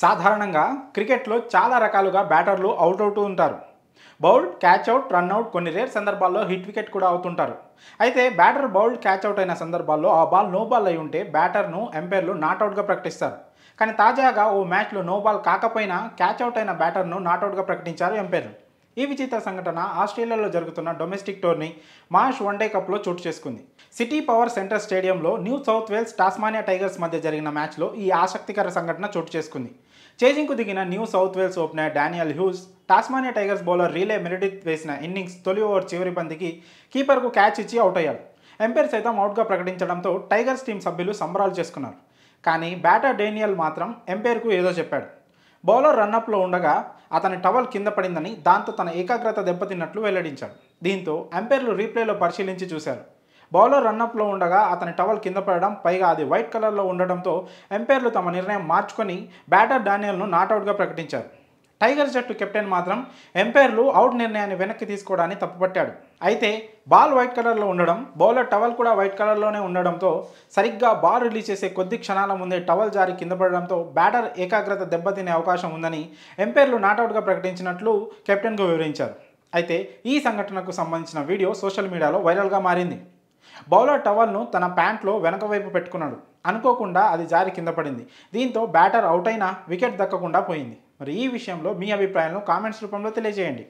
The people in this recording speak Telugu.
సాధారణంగా క్రికెట్లో చాలా రకాలుగా బ్యాటర్లు అవుట్ అవుతూ ఉంటారు bowled catch out run out కొన్ని రేర్ సందర్భాల్లో హిట్ వికెట్ కూడా అవుతుంటారు అయితే బ్యాటర్ బౌల్డ్ క్యాచ్ అవుట్ అయిన సందర్భాల్లో ఆ బాల్ నో బాల్ అయి ఉంటే బ్యాటర్ను ఎంపైర్లు నాట్అవుట్గా ప్రకటిస్తారు కానీ తాజాగా ఓ మ్యాచ్లో నో బాల్ కాకపోయినా క్యాచ్ అవుట్ అయిన బ్యాటర్ను నాట్అవుట్గా ప్రకటించారు ఎంపైర్లు ఈ విచిత్ర సంఘటన ఆస్ట్రేలియాలో జరుగుతున్న డొమెస్టిక్ టోర్నీ మహాష్ వన్డే కప్లో చోటు చేసుకుంది సిటీ పవర్ సెంటర్ స్టేడియంలో New South Wales Tasmania Tigers మధ్య జరిగిన మ్యాచ్లో ఈ ఆసక్తికర సంఘటన చోటు చేసుకుంది చేజింగ్కు దిగిన New South Wales opener Daniel Hughes Tasmania Tigers bowler Riley Meredith వేసిన ఇన్నింగ్స్ తొలి ఓవర్ చివరి బంతికి కీపర్కు క్యాచ్ ఇచ్చి అవుట్ అయ్యాడు ఎంపైర్ సైతం అవుట్గా ప్రకటించడంతో టైగర్స్ టీం సభ్యులు సంబరాలు చేసుకున్నారు కానీ బ్యాటర్ డేనియల్ మాత్రం ఎంపైర్కు ఏదో చెప్పాడు బౌలర్ రన్నప్లో ఉండగా అతని టవల్ కింద పడిందని దాంతో తన ఏకాగ్రత దెబ్బతిన్నట్లు వెల్లడించాడు దీంతో అంపైర్లు రీప్లేలో పరిశీలించి చూశారు బౌలర్ రన్నప్లో ఉండగా అతని టవల్ కింద పడడం పైగా అది వైట్ కలర్లో ఉండడంతో ఎంపైర్లు తమ నిర్ణయం మార్చుకొని బ్యాటర్ డానియల్ను నాట్అవుట్గా ప్రకటించారు టైగర్ జట్టు కెప్టెన్ మాత్రం ఎంపైర్లు అవుట్ నిర్ణయాన్ని వెనక్కి తీసుకోవడాన్ని తప్పుపట్టాడు అయితే బాల్ వైట్ కలర్లో ఉండడం బౌలర్ టవల్ కూడా వైట్ కలర్లోనే ఉండడంతో సరిగ్గా బాల్ రిలీజ్ చేసే కొద్ది క్షణాల ముందే టవల్ జారి కింద పడడంతో బ్యాటర్ ఏకాగ్రత దెబ్బతినే అవకాశం ఉందని ఎంపైర్లు నాటౌట్గా ప్రకటించినట్లు కెప్టెన్కు వివరించారు అయితే ఈ సంఘటనకు సంబంధించిన వీడియో సోషల్ మీడియాలో వైరల్గా మారింది బౌలర్ టవల్ను తన ప్యాంట్లో వెనక వైపు పెట్టుకున్నాడు అనుకోకుండా అది జారి కింద పడింది దీంతో బ్యాటర్ అవుట్ అయినా వికెట్ దక్కకుండా పోయింది మరి ఈ విషయంలో మీ అభిప్రాయాలను కామెంట్స్ రూపంలో తెలియజేయండి